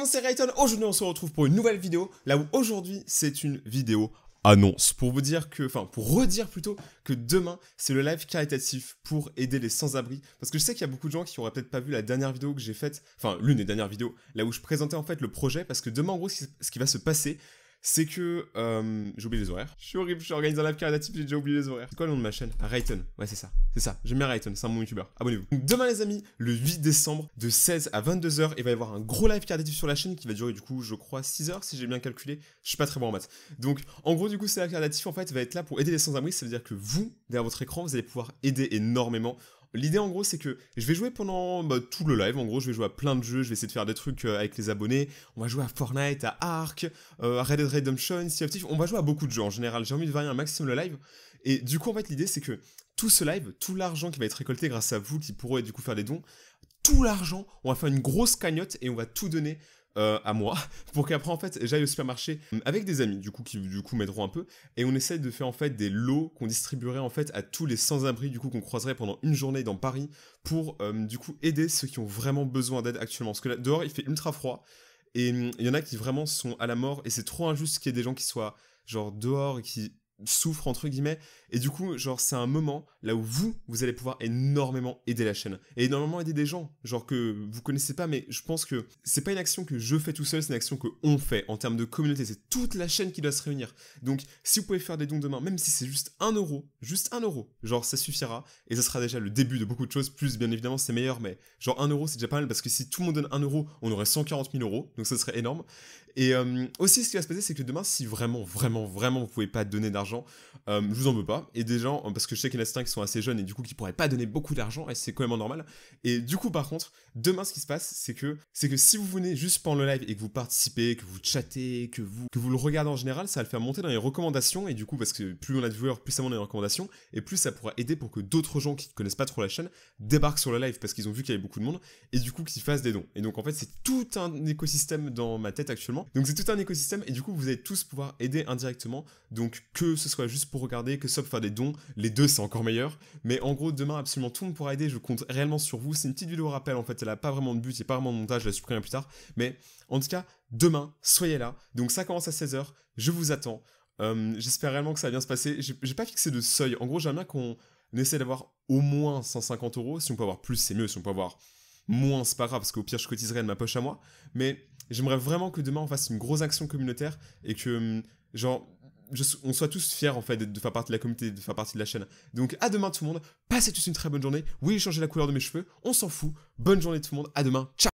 tout c'est Rayton. Aujourd'hui, on se retrouve pour une nouvelle vidéo. Là où aujourd'hui, c'est une vidéo annonce. Pour vous dire que, enfin, pour redire plutôt que demain, c'est le live caritatif pour aider les sans-abri. Parce que je sais qu'il y a beaucoup de gens qui auraient peut-être pas vu la dernière vidéo que j'ai faite, enfin, l'une des dernières vidéos, là où je présentais en fait le projet. Parce que demain, en gros, ce qui va se passer, c'est que euh, j'ai oublié les horaires. Je suis horrible, je suis organisé un live caritatif, j'ai déjà oublié les horaires. C'est quoi le nom de ma chaîne ah, Rayton. Ouais, c'est ça. C'est ça. J'aime bien Rayton, c'est un bon youtubeur. Abonnez-vous. Demain, les amis, le 8 décembre, de 16 à 22h, il va y avoir un gros live caritatif sur la chaîne qui va durer, du coup, je crois, 6h si j'ai bien calculé. Je suis pas très bon en maths. Donc, en gros, du coup, ce live caritatif, en fait, va être là pour aider les sans-abri. Ça veut dire que vous, derrière votre écran, vous allez pouvoir aider énormément L'idée en gros c'est que je vais jouer pendant bah, tout le live, en gros je vais jouer à plein de jeux, je vais essayer de faire des trucs euh, avec les abonnés, on va jouer à Fortnite, à Ark, euh, à Red Dead Redemption, si on va jouer à beaucoup de jeux en général, j'ai envie de varier un maximum le live, et du coup en fait l'idée c'est que tout ce live, tout l'argent qui va être récolté grâce à vous qui pourrez du coup faire des dons, tout l'argent, on va faire une grosse cagnotte et on va tout donner euh, à moi pour qu'après en fait j'aille au supermarché avec des amis du coup qui du coup m'aideront un peu et on essaie de faire en fait des lots qu'on distribuerait en fait à tous les sans-abri du coup qu'on croiserait pendant une journée dans Paris pour euh, du coup aider ceux qui ont vraiment besoin d'aide actuellement parce que là dehors il fait ultra froid et hum, il y en a qui vraiment sont à la mort et c'est trop injuste qu'il y ait des gens qui soient genre dehors et qui souffre entre guillemets et du coup genre c'est un moment là où vous vous allez pouvoir énormément aider la chaîne et énormément aider des gens genre que vous connaissez pas mais je pense que c'est pas une action que je fais tout seul c'est une action que on fait en termes de communauté c'est toute la chaîne qui doit se réunir donc si vous pouvez faire des dons demain même si c'est juste un euro juste un euro genre ça suffira et ça sera déjà le début de beaucoup de choses plus bien évidemment c'est meilleur mais genre un euro c'est déjà pas mal parce que si tout le monde donne un euro on aurait 140 000 euros donc ça serait énorme et euh, aussi ce qui va se passer c'est que demain si vraiment vraiment vraiment vous pouvez pas donner d'argent euh, je vous en veux pas. Et des gens, parce que je sais qu'il y en a certains qui sont assez jeunes et du coup qui pourraient pas donner beaucoup d'argent, et c'est quand même normal. Et du coup, par contre, demain, ce qui se passe, c'est que, c'est que si vous venez juste pendant le live et que vous participez, que vous chattez, que vous, que vous le regardez en général, ça va le faire monter dans les recommandations, et du coup, parce que plus on a de viewers, plus ça monte dans les recommandations, et plus ça pourra aider pour que d'autres gens qui connaissent pas trop la chaîne débarquent sur le live parce qu'ils ont vu qu'il y avait beaucoup de monde, et du coup, qu'ils fassent des dons. Et donc, en fait, c'est tout un écosystème dans ma tête actuellement. Donc, c'est tout un écosystème, et du coup, vous allez tous pouvoir aider indirectement. Donc, que ce soit juste pour regarder, que ce soit faire des dons, les deux c'est encore meilleur. Mais en gros, demain, absolument tout me pourra aider, je compte réellement sur vous. C'est une petite vidéo rappel en fait, elle a pas vraiment de but, il a pas vraiment de montage, je la supprimerai plus tard. Mais en tout cas, demain, soyez là. Donc ça commence à 16h, je vous attends. Euh, j'espère réellement que ça va bien se passer. J'ai pas fixé de seuil. En gros, j'aimerais bien qu'on essaie d'avoir au moins 150 euros. Si on peut avoir plus, c'est mieux. Si on peut avoir moins, c'est pas grave, parce qu'au pire, je cotiserai de ma poche à moi. Mais j'aimerais vraiment que demain, on fasse une grosse action communautaire et que, hum, genre, on soit tous fiers en fait de, faire partie de la communauté, de faire partie de la chaîne. Donc à demain tout le monde, passez tous une très bonne journée. Oui, changé la couleur de mes cheveux, on s'en fout. Bonne journée tout le monde, à demain. Ciao